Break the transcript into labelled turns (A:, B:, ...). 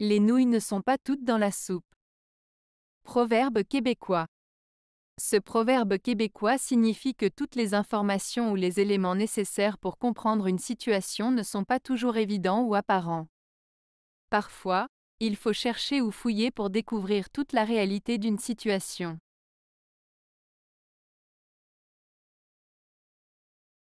A: Les nouilles ne sont pas toutes dans la soupe. Proverbe québécois. Ce proverbe québécois signifie que toutes les informations ou les éléments nécessaires pour comprendre une situation ne sont pas toujours évidents ou apparents. Parfois, il faut chercher ou fouiller pour découvrir toute la réalité d'une situation.